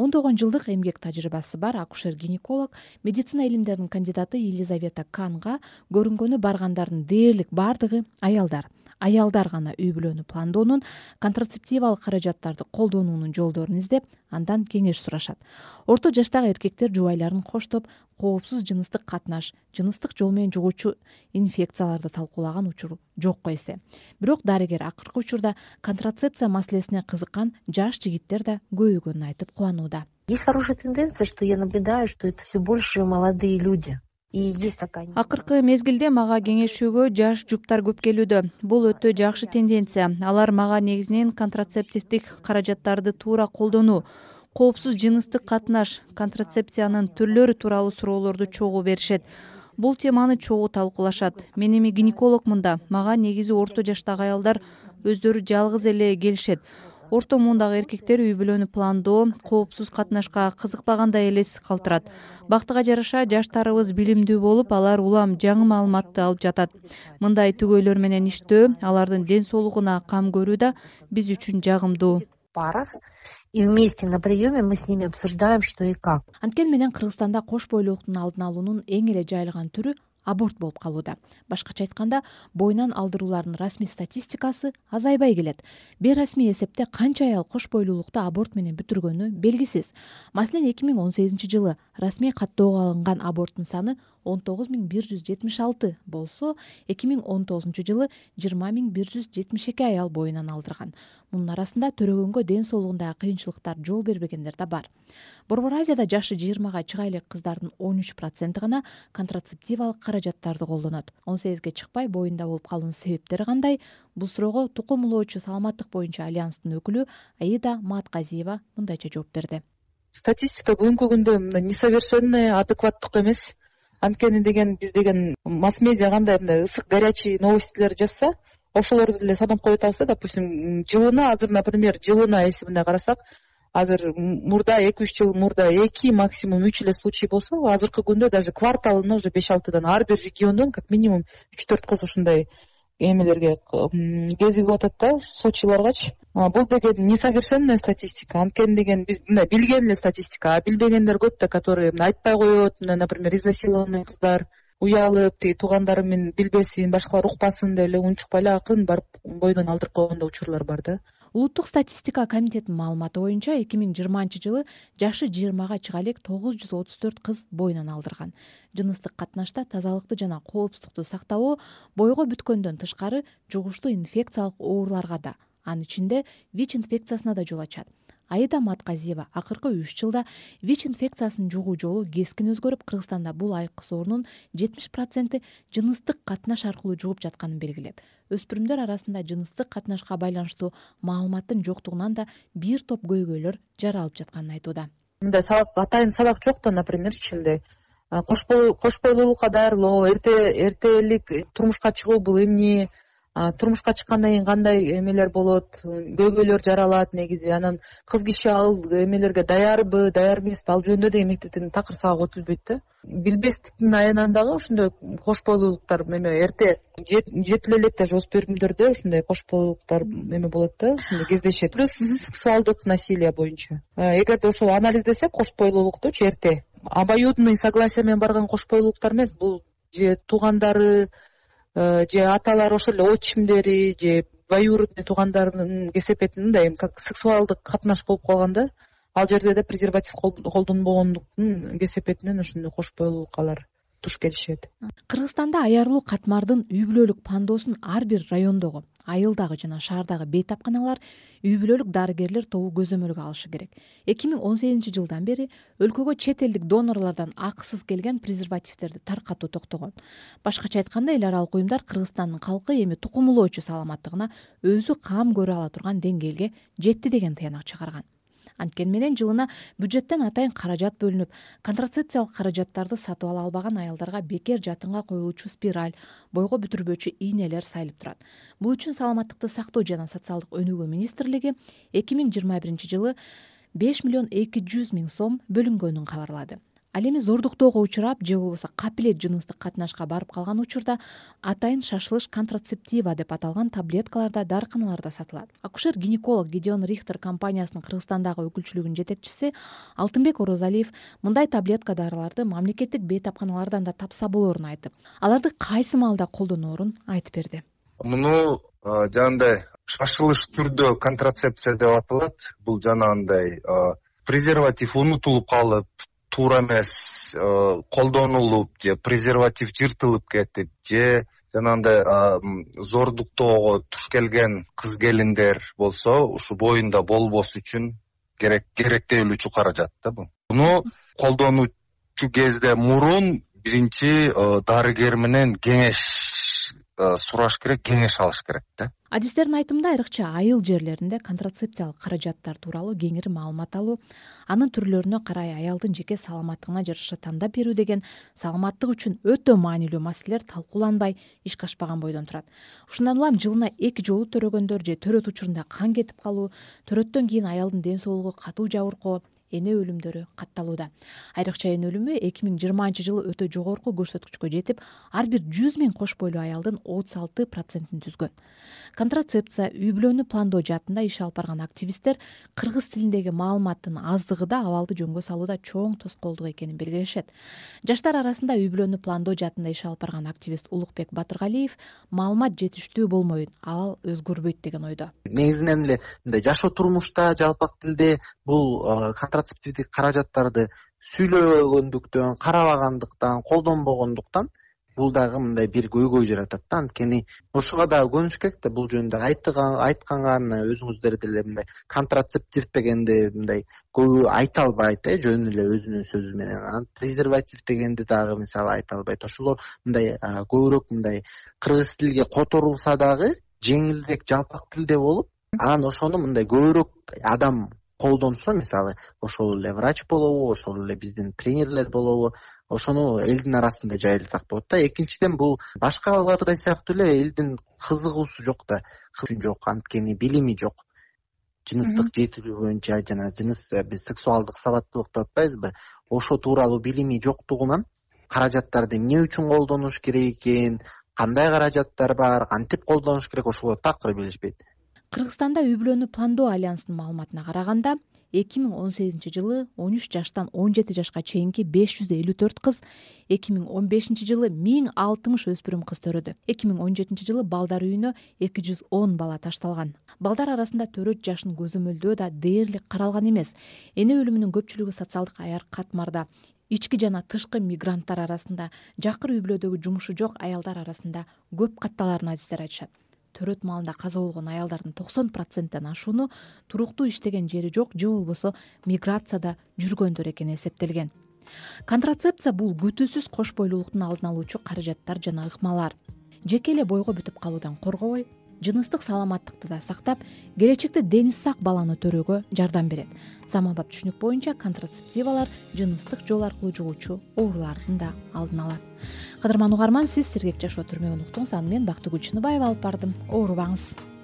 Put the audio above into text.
ондогон жылдык эмгек тажрыйбасы бар акушер гинеколог медицина илимдеринин кандидаты елизавета канга көрүнгөнү баргандардын дээрлик баардыгы аялдар аялдар гана үй бүлөнү пландоонун контрацептивалык каражаттарды колдонуунун жолдорун издеп андан кеңеш сурашат орто жаштагы эркектер жубайларын коштоп коопсуз жыныстык катнаш жыныстык жол менен жугуучу инфекцияларды талкуулаган учур жокко эсе бирок дарыгер акыркы учурда контрацепция маселесине кызыккан жаш жигиттер да көбөйгөнүн айтып кубанууда есть хорошая тенденция что я наблюдаю что это все больше молодые люди акыркы мезгилде мага кеңешүүгө жаш жуптар көп келүүдө бул өтө жакшы тенденция алар мага негизинен контрацептивдик каражаттарды туура колдонуу коопсуз жыныстык катнаш контрацепциянын түрлөрү тууралуу суроолорду чогуу беришет бул теманы чогуу талкуулашат мен эми гинекологмун да мага негизи орто жаштагы аялдар өздөрү жалгыз эле келишет орто муундагы эркектер үй бүлөнү пландоо коопсуз катнашка кызыкпагандай элес калтырат бактыга жараша жаштарыбыз билимдүү болуп алар улам жаңы маалыматты алып жатат мындай түгөйлөр менен иштөө алардын ден соолугуна кам көрүү да биз үчүн жагымдуу в парах и вместе на приеме мы с ними обсуждаем что и как анткени менен кыргызстанда кош бойлуулуктун алдын алуунун эң эле жайылган түрү аборт болуп калууда башкача айтканда боюнан алдыруулардын расмий статистикасы азайбай келет бейрасмий эсепте канча аял кош бойлуулукту аборт менен бүтүргөнү белгисиз маселен эки миң он сегизинчи жылы расмий каттоого алынган аборттун саны он тогуз миң бир жүз жетимиш алты болсо эки миң он тогузунчу жылы жыйырма миң бир жүз жетимиш эки аял боюнан алдырган мунун арасында төрөгөнгө ден соолугунда кыйынчылыктар жол бербегендер да бар борбор азияда жашы жыйырмага чыга элек кыздардын он үч проценти гана контрацептивалык каражат каражаттарды колдонот он сегизге чыкпай боюнда болуп калуунун себептери кандай бул суроого тукум улоочу саламаттык боюнча альянстын өкүлү аида маатказиева мындайча жооп берди статистика бүгүнкү күндө мындай несовершенный адекваттык эмес анткени деген биз деген масс медиа кандай мындай ысык горячий новостилер жазса ошолорду деле санап коюп атабыз да допустим жылына азыр например жылына мындай карасак азыр мурда эки үч жыл мурда эки максимум үч эле случай болсо азыркы күндө даже кварталына уже беш алтыдан ар бир региондон как минимум үч төрт кыз ушундай эмелерге кезигип атат да случайларгачы бул деген несовершенная статистика анткени деген биз мындай билген эле статистика а билбегендер көп да которые айтпай коет мына например изнасилованный кыздар уялып тиги туугандары менен билбесин башкалар укпасын деп эле унчукпай эле акырын барып бойдон алдырып койгон да учурлар бар да улуттук статистика комитетинин маалыматы боюнча эки миң жыйырманчы жылы жашы жыйырмага чыга элек тогуз жүз отуз төрт кыз боюнан алдырган жыныстык катнашта тазалыкты жана коопсуздукту сактобоо бойго бүткөндөн тышкары жугуштуу инфекциялык ооруларга да анын ичинде вич инфекциясына да жол ачат аида матказиева акыркы үч жылда вич инфекциясынын жугуу жолу кескин өзгөрүп кыргызстанда бул айкыс оорунун жетимиш проценти жыныстык катнаш аркылуу жугуп жатканын белгилеп өспүрүмдөр арасында жыныстык катнашка байланыштуу маалыматтын жоктугунан да бир топ көйгөйлөр жаралып жатканын айтууда мындай сабак атайын сабак жок да напримерчи мындай э, кош бойлуулукка даярлоо эрте эртелик турмушка чыгуу бул эмне турмушка чыккандан кийин кандай эмелер болот көйгөйлөр жаралат негизи анан кыз киши ал эмелерге даярбы даяр эмеспи ал жөнүндө деген мектептен такыр сабак өтүлбөйт да билбестиктин аянан дагы ушундай кош бойлуулуктар эме эрте жетиле элек даже өспүрүмдөрдө ушундай кош бойлуулуктар эме болот да ушундай кездешет плюс сексуалдык насилие боюнча эгерде ошол анализдесек кош бойлуулуктучу эрте обоюдный согласие менен барган кош бойлуулуктар эмес бул же туугандары Э, же аталар ошол эле отчимдери же двоюродный туугандарынын кесепетин мындай эми как сексуалдык катнаш болуп калган да ал жерде да презерватив колдонбогондуктун кесепетинен ошондой кош бойлуулукка алар туш келишет кыргызстанда аярлуу катмардын үй бүлөлүк пандосун ар бир райондогу айылдагы жана шаардагы бейтапканалар үй бүлөлүк дарыгерлер тобу көзөмөлгө алышы керек эки миң он сегизинчи жылдан бери өлкөгө чет элдик донорлордон акысыз келген презервативдерди таркатуу токтогон башкача айтканда эл аралык уюмдар кыргызстандын калкы эми тукум улоочу саламаттыгына өзү кам көрө ала турган деңгээлге жетти деген тыянак чыгарган анткени жылына бюджеттен атайын каражат бөлүнүп контрацепциялык каражаттарды сатып ала албаган аялдарга бекер жатынга коюлуучу спираль бойго бүтүрбөчү ийнелер сайылып турат бул үчүн саламаттыкты сактоо жана социалдык өнүгүү министрлиги эки миң жыйырма биринчи жылы беш миллион эки жүз миң сом бөлүнгөнүн кабарлады ал эми зордуктоого учурап же болбосо капилет жыныстык катнашка барып калган учурда атайын шашылыш контрацептива деп аталган таблеткалар да дарыканаларда сатылат акушер гинеколог гедеон рихтер компаниясынын кыргызстандагы өкүлчүлүгүнүн жетекчиси алтынбек орозалиев мындай таблетка дарыларды мамлекеттик бейтапканалардан да тапса болоорун айтып аларды кайсы маалда колдонорун айтып берди муну жанагындай шашылыш түрдө контрацепция деп аталат бул жанагындай презерватив унутулуп калып туура эмес э, колдонулуп же презерватив жыртылып кетип же жанагындай зордуктоого туш келген кыз келиндер болсо ушул боюнда болбош үчүн керектелүүчү каражат да бул муну колдонучу кезден мурун биринчи э, дарыгер менен кеңеш э, сураш керек кеңеш алыш керек да адистердин айтымында айрыкча айыл жерлеринде контрацепциялык каражаттар тууралуу кеңири маалымат алуу анын түрлөрүнө карай аялдын жеке саламаттыгына жараша тандап берүү деген саламаттык үчүн өтө маанилүү маселелер талкууланбай ишке ашпаган бойдон турат ушундан улам жылына эки жолу төрөгөндөр же төрөт учурунда кан кетип калуу төрөттөн кийин аялдын ден соолугу катуу жабыркоо эне өлүмдөрү катталууда айрыкча эне өлүмү эки миң жыйырманчы жылы өтө жогорку көрсөткүчкө жетип ар бир жүз миң кош бойлуу аялдын отуз алты процентин түзгөн контрацепция үй бүлөнү пландоо жаатында иш алып барган активисттер кыргыз тилиндеги маалыматтын аздыгы да абалды жөнгө салууда чоң тоскоолдук экенин белгилешет жаштар арасында үй бүлөнү пландоо жаатында иш алып барган активист улукбек батыргалиев маалымат жетиштүү болмоюн абал өзгөрбөйт деген ойдо негизинен эле мындай жашоо турмушта жалпак тилде бул э, каражаттарды сүйлөбөгөндүктөн карабагандыктан колдонбогондуктан бул дагы мындай бир көйгөй жаратат да анткени ушуга дагы көнүш керек да бул жөнүндө айтканга мына өзүңүздөр деле мындай контрацептив дегенди мындай көбү айта албайт э жөн эле өзүнүн сөзү менен анан презерватив дегенди дагы мисалы айта албайт ошолор мындай көбүрөөк мындай кыргыз тилге которулса дагы жеңилирээк жалпак тилде болуп анан ошону мындай көбүрөөк адам колдонсо мисалы ошол эле врач болобу ошол эле биздин тренерлер болобу ошону элдин арасында жайылтсак болот да экинчиден бул башкалардай сыяктуу эле элдин кызыгуусу жок да жок анткени билими жок жыныстык жетилүү боюнча жана жыныс э, биз сексуалдык сабаттуулук деп атпайбызбы ошо тууралуу билими жоктугунан каражаттарды эмне үчүн колдонуш керек экен кандай каражаттар бар кантип колдонуш керек ошолорду такыр билишпейт кыргызстанда үй бүлөнү пландоо альянсынын маалыматына караганда эки миң он сегизинчи жылы он үч жаштан он жети жашка чейинки беш жүз элүү төрт кыз эки миң он бешинчи жылы миң алтымыш өспүрүм кыз төрөдү эки миң он жетинчи жылы балдар үйүнө эки жүз он бала ташталган балдар арасында төрөт жашын көзөмөлдөө да дээрлик каралган эмес эне өлүмүнүн көпчүлүгү социалдык аяр катмарда ички жана тышкы мигранттар арасында жакыр үй бүлөдөгү жумушу жок аялдар арасында көп катталарын адистер айтышат төрөт маалында каза болгон аялдардын токсон проценттен ашууну туруктуу иштеген жери жок же болбосо миграцияда жүргөндөр экени эсептелген контрацепция бул күтүүсүз кош бойлуулуктун алдын алуучу каражаттар жана ыкмалар жеке эле бойго бүтүп калуудан коргобой жыныстык саламаттыкты да сактап келечекте дени сак баланы төрөөгө жардам берет заманбап түшүнүк боюнча контрацептивалар жыныстык жол аркылуу жугуучу оорулардын да алдын алат кадырман угарман сиз сергек жашоо түрмөгүн уктуңуз аны мен бактыгүл чыныбаева алып бардым оорубаңыз